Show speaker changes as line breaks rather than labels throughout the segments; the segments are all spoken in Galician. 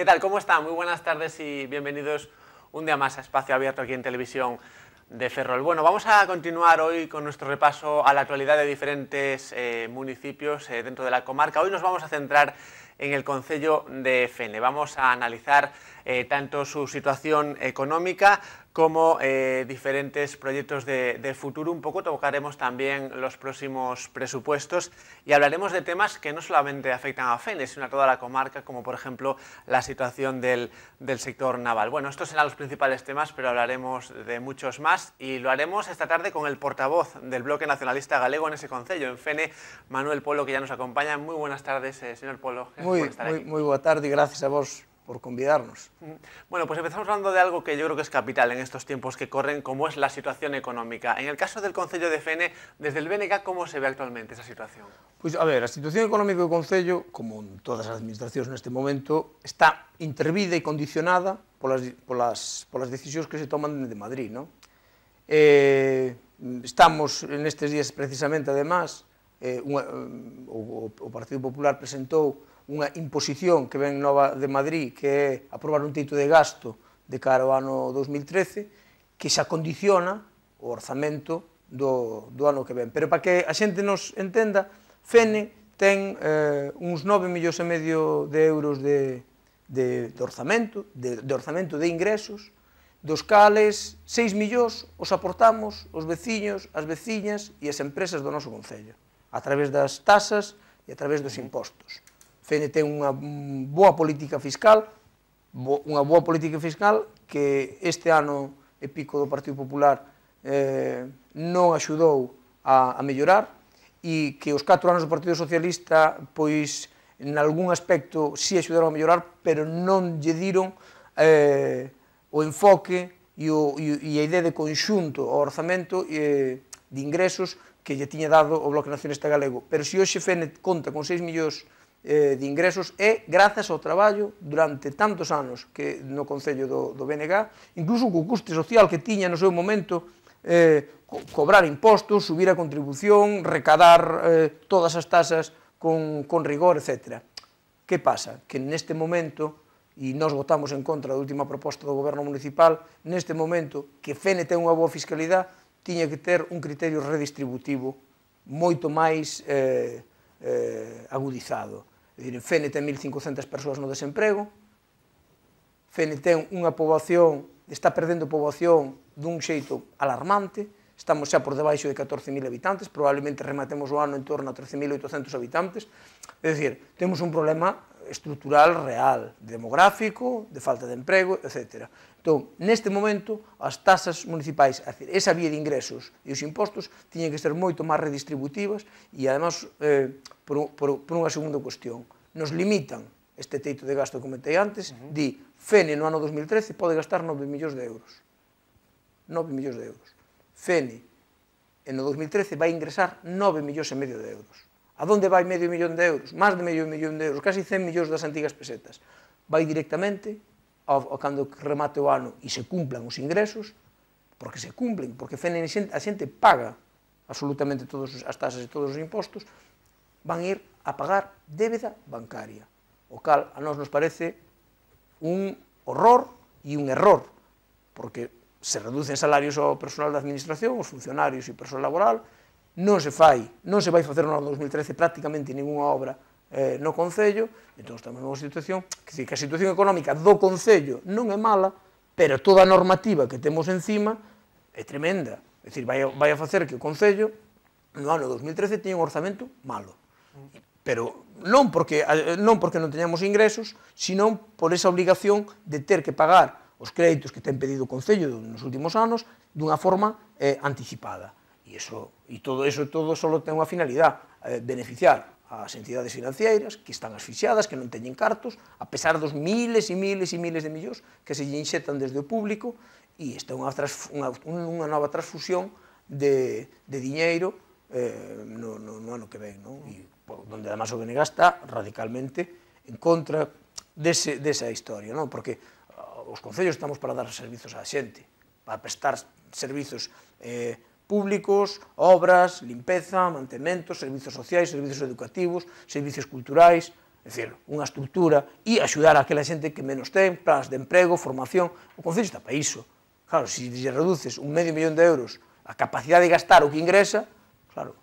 ¿Qué tal? ¿Cómo están? Muy buenas tardes y bienvenidos un día más a Espacio Abierto aquí en Televisión de Ferrol. Bueno, vamos a continuar hoy con nuestro repaso a la actualidad de diferentes eh, municipios eh, dentro de la comarca. Hoy nos vamos a centrar en el Concello de Fene. Vamos a analizar eh, tanto su situación económica como eh, diferentes proyectos de, futuro. Un poco tocaremos también los próximos presupuestos y hablaremos de temas que no solamente afectan a FENE, sino a toda la comarca, como por ejemplo la situación del, sector naval. Bueno, estos serán los principales temas, pero hablaremos de muchos más y lo haremos esta tarde con el portavoz del Bloque Nacionalista Galego en ese concello, en FENE, Manuel Polo, que ya nos acompaña. Muy buenas tardes, eh, señor Polo. Muy, muy, muy, buena tarde y
gracias a vos por convidarnos.
Bueno, pues empezamos hablando de algo que yo creo que es capital en estos tiempos que corren, como es la situación económica. En el caso del Concello de Fene, desde el BNK, ¿cómo se ve actualmente esa situación?
Pues a ver, la situación económica del Concello, como en todas las administraciones en este momento, está intervida y condicionada por por las decisiones que se toman de Madrid, ¿no? Eh, estamos, días precisamente, además, eh, unha, mm, o, o Partido Popular presentou unha imposición que ven nova de Madrid, que é aprobar un teito de gasto de cara ao ano 2013, que xa condiciona o orzamento do, do ano que ven. Pero para que a xente nos entenda, FENE ten eh, uns 9 millóns e medio de euros de, de, de orzamento, de, de orzamento de ingresos, dos cales 6 millóns os aportamos os veciños, as veciñas e as empresas do noso Concello a través das tasas e a través dos impostos. Fene ten unha boa política fiscal, unha boa política fiscal que este ano e pico do Partido Popular eh, non axudou a, a mellorar e que os 4 anos do Partido Socialista pois en algún aspecto si axudaron a mellorar, pero non lle diron eh, o enfoque e, o, e, a idea de conxunto ao orzamento eh, de ingresos que lle tiña dado o Bloque Nacionalista Galego, pero se hoxe FENE conta con 6 millóns eh, de ingresos é grazas ao traballo durante tantos anos que no Concello do, do BNG, incluso co custe social que tiña no seu momento eh, co cobrar impostos, subir a contribución, recadar eh, todas as tasas con, con rigor, etc. Que pasa? Que neste momento e nós votamos en contra da última proposta do goberno municipal, neste momento que FENE ten unha boa fiscalidade, tiña que ter un criterio redistributivo moito máis eh, eh, agudizado. É dicir, Fene ten 1.500 persoas no desemprego, Fene ten unha poboación, está perdendo poboación dun xeito alarmante, estamos xa por debaixo de 14.000 habitantes, probablemente rematemos o ano en torno a 13.800 habitantes, é dicir, temos un problema estrutural real, demográfico, de falta de emprego, etc. Entón, neste momento, as tasas municipais, a decir, esa vía de ingresos e os impostos tiñen que ser moito máis redistributivas e, además, eh, por, por, por unha segunda cuestión, nos limitan este teito de gasto que comentei antes, uh -huh. di, FENE no ano 2013 pode gastar 9 millóns de euros. 9 millóns de euros. FENE, en o 2013, vai ingresar 9 millóns e medio de euros. A donde vai medio millón de euros? Más de medio millón de euros, casi 100 millóns das antigas pesetas. Vai directamente ao, ao cando remate o ano e se cumplan os ingresos, porque se cumplen, porque a xente paga absolutamente os, as tasas e todos os impostos, van ir a pagar débeda bancaria, o cal a nós nos parece un horror e un error, porque se reducen salarios ao personal da administración, os funcionarios e personal laboral, non se fai, non se vai facer no ano 2013 prácticamente ninguna obra eh, no Concello, entón estamos nunha situación, que, que a situación económica do Concello non é mala, pero toda a normativa que temos encima é tremenda. É dicir, vai, vai a facer que o Concello no ano 2013 teña un orzamento malo. Pero non porque, eh, non porque non teñamos ingresos, sino por esa obligación de ter que pagar os créditos que ten pedido o Concello nos últimos anos dunha forma eh, anticipada. E, iso, e todo eso todo só ten unha finalidade, eh, beneficiar as entidades financeiras que están asfixiadas, que non teñen cartos, a pesar dos miles e miles e miles de millóns que se inxetan desde o público, e esta é unha, unha, unha nova transfusión de, de diñeiro eh, no, no, no ano que ven, non? E, por, donde además o BNG está radicalmente en contra dese, desa historia, non? porque uh, os concellos estamos para dar servizos á xente, para prestar servizos eh, públicos, obras, limpeza, mantemento, servizos sociais, servizos educativos, servizos culturais, é dicir, unha estructura e axudar a aquela xente que menos ten, plans de emprego, formación, o Concello está para iso. Claro, se lle reduces un medio millón de euros a capacidade de gastar o que ingresa, claro,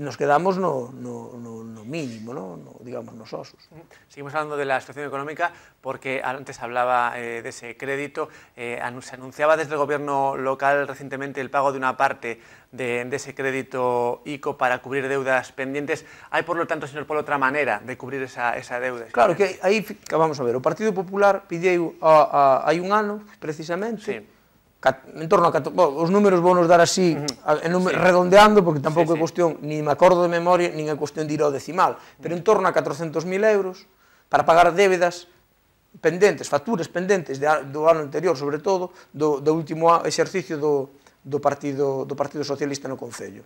nos quedamos no, no, no, no mínimo, ¿no? No, digamos, nos osos.
Seguimos hablando de la situación económica porque antes hablaba eh, de ese crédito. Eh, se anunciaba desde el gobierno local recientemente el pago de una parte de, de, ese crédito ICO para cubrir deudas pendientes. ¿Hay, por lo tanto, señor Polo, outra maneira de cubrir esa, esa deuda? Claro, que
aí, vamos a ver, o Partido Popular pidió, a, a, hai un ano, precisamente, sí en torno a bueno, os números vou dar así, uh -huh. sí. redondeando, porque tampouco sí, sí. é cuestión, nin me acordo de memoria, nin é cuestión de ir ao decimal, pero en torno a 400.000 euros para pagar débedas pendentes, facturas pendentes de, do ano anterior, sobre todo, do, do último exercicio do, do, partido, do Partido Socialista no Concello.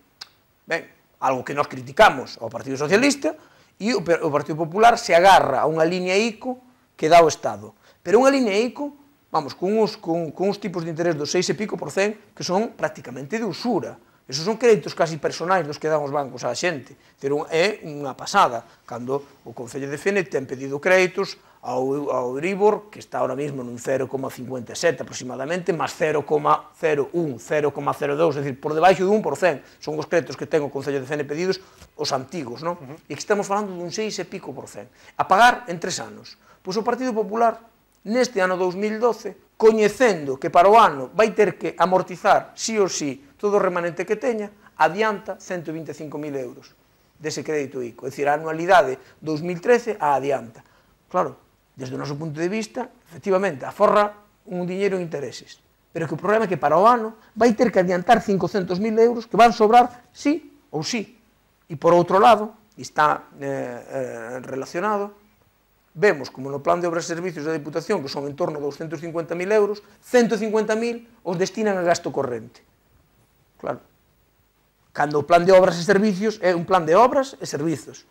Ben, algo que nós criticamos ao Partido Socialista e o, o Partido Popular se agarra a unha línea ICO que dá o Estado. Pero unha línea ICO vamos, con uns, con, con uns tipos de interés do 6 e pico por cent que son prácticamente de usura. Esos son créditos casi personais dos que dan os bancos á xente. Ter un, é unha pasada, cando o Concello de Fene ten pedido créditos ao, ao Euribor, que está ahora mesmo nun 0,57 aproximadamente, máis 0,01, 0,02, é dicir, por debaixo de 1%, son os créditos que ten o Concello de Fene pedidos, os antigos, non? Uh -huh. E que estamos falando dun 6 e pico por cen, a pagar en tres anos. Pois o Partido Popular neste ano 2012, coñecendo que para o ano vai ter que amortizar sí ou sí todo o remanente que teña, adianta 125.000 euros dese crédito ICO. É dicir, a anualidade 2013 a adianta. Claro, desde o noso punto de vista, efectivamente, aforra un diñeiro en intereses. Pero que o problema é que para o ano vai ter que adiantar 500.000 euros que van sobrar sí ou sí. E por outro lado, está eh, eh, relacionado, vemos como no plan de obras e servicios da Diputación, que son en torno a 250.000 euros, 150.000 os destinan a gasto corrente. Claro. Cando o plan de obras e servicios é un plan de obras e servizos.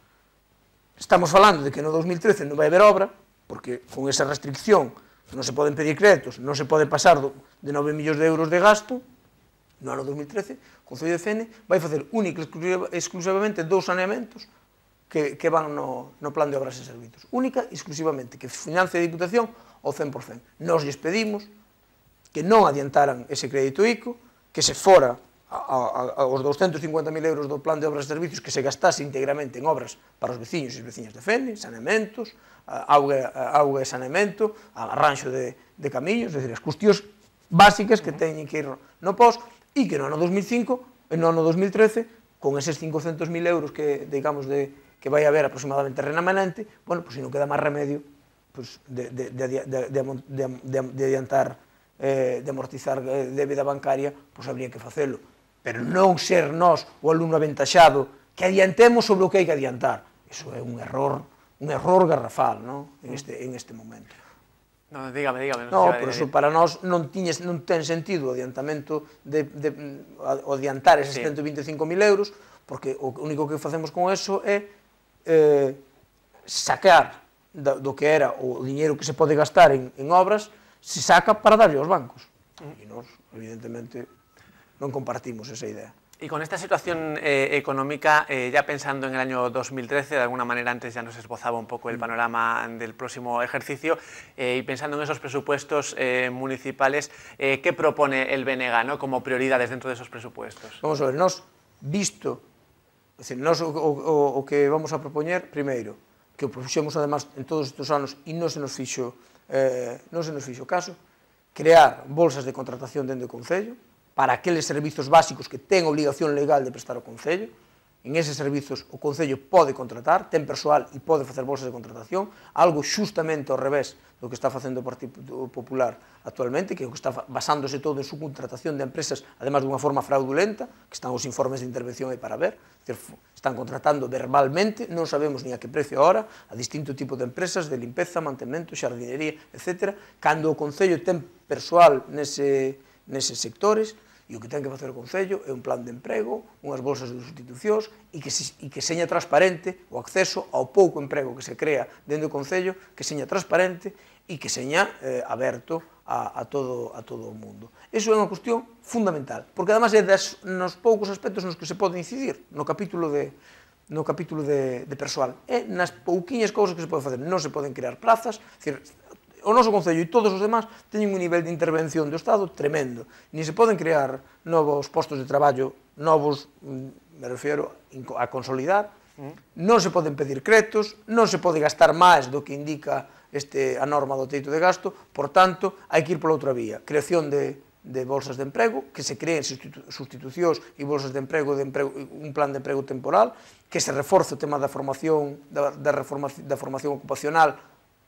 Estamos falando de que no 2013 non vai haber obra, porque con esa restricción non se poden pedir créditos, non se pode pasar de 9 millóns de euros de gasto, no ano 2013, o Concello de Fene vai facer única e exclusivamente dous saneamentos que, que van no, no plan de obras e servizos. Única e exclusivamente que financia a Diputación ao 100%. Nos lles pedimos que non adiantaran ese crédito ICO, que se fora a, a, aos 250.000 euros do plan de obras e servizos que se gastase íntegramente en obras para os veciños e veciñas de Fene, saneamentos, auga, auga e saneamento, arranxo de, de camiños, decir, as cuestións básicas que teñen que ir no pós e que no ano 2005, no ano 2013, con eses 500.000 euros que, digamos, de, que vai haber aproximadamente remanente, bueno, pois pues, se non queda máis remedio pues, pois, de, de, de, de, de, de, de, de adiantar, eh, de amortizar eh, débeda bancaria, pois pues, habría que facelo. Pero non ser nós o alumno aventaxado que adiantemos sobre o que hai que adiantar. Iso é un error, un error garrafal, non? En este, en este
momento. No, dígame, dígame. No, no pero eso
para nós non tiñes, non ten sentido o adiantamento de, de, o adiantar eses sí. 125.000 euros, porque o único que facemos con eso é Eh, sacar lo que era o dinero que se puede gastar en, obras, se saca para a los bancos. y e nos, evidentemente, no compartimos esa idea.
Y con esta situación eh, económica, eh, ya pensando en el año 2013, de alguna manera antes ya nos esbozaba un poco el mm. panorama del próximo ejercicio, y pensando en esos presupuestos municipales, ¿qué propone el Benega como prioridades dentro de esos presupuestos?
Vamos a ver, nos, visto decir, nos, o, o, o que vamos a propoñer, primeiro, que o propuxemos además en todos estes anos e non se nos fixo, eh, non se nos fixo caso, crear bolsas de contratación dentro do Concello para aqueles servizos básicos que ten obligación legal de prestar o Concello, en eses servizos o Concello pode contratar, ten persoal e pode facer bolsas de contratación, algo xustamente ao revés do que está facendo o Partido Popular actualmente, que é o que está basándose todo en subcontratación contratación de empresas, además dunha forma fraudulenta, que están os informes de intervención aí para ver, están contratando verbalmente, non sabemos ni a que precio ahora, a distinto tipo de empresas de limpeza, mantemento, xardinería, etc. Cando o Concello ten persoal nese, nese sectores, E o que ten que facer o Concello é un plan de emprego, unhas bolsas de sustitucións e que, se, e que seña transparente o acceso ao pouco emprego que se crea dentro do Concello, que seña transparente e que seña eh, aberto a, a, todo, a todo o mundo. Iso é unha cuestión fundamental, porque además é das, nos poucos aspectos nos que se pode incidir no capítulo de, no capítulo de, de persoal. É nas pouquiñas cousas que se pode facer. Non se poden crear plazas, decir, o noso Concello e todos os demás teñen un nivel de intervención do Estado tremendo. Ni se poden crear novos postos de traballo, novos, mm, me refiero, a consolidar, mm. non se poden pedir cretos, non se pode gastar máis do que indica este, a norma do teito de gasto, por tanto, hai que ir pola outra vía. Creación de, de bolsas de emprego, que se creen sustitu sustitucións e bolsas de emprego, de emprego, un plan de emprego temporal, que se reforce o tema da formación, da, da, reforma, da formación ocupacional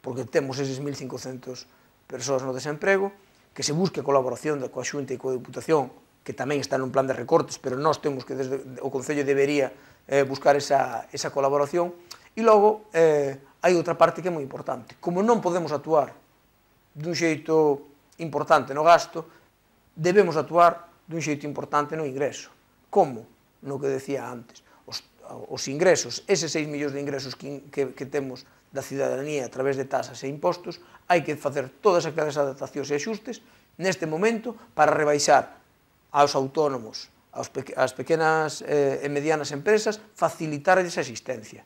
porque temos eses 1.500 persoas no desemprego, que se busque a colaboración da coa Xunta e coa deputación, que tamén está nun plan de recortes, pero nós temos que desde o Concello debería eh, buscar esa, esa colaboración. E logo, eh, hai outra parte que é moi importante. Como non podemos actuar dun xeito importante no gasto, debemos actuar dun xeito importante no ingreso. Como? No que decía antes. Os, os ingresos, eses 6 millóns de ingresos que, que, que temos da cidadanía a través de tasas e impostos, hai que facer todas aquelas adaptacións e axustes neste momento para rebaixar aos autónomos, aos pe as pequenas eh, e medianas empresas, facilitarles a existencia.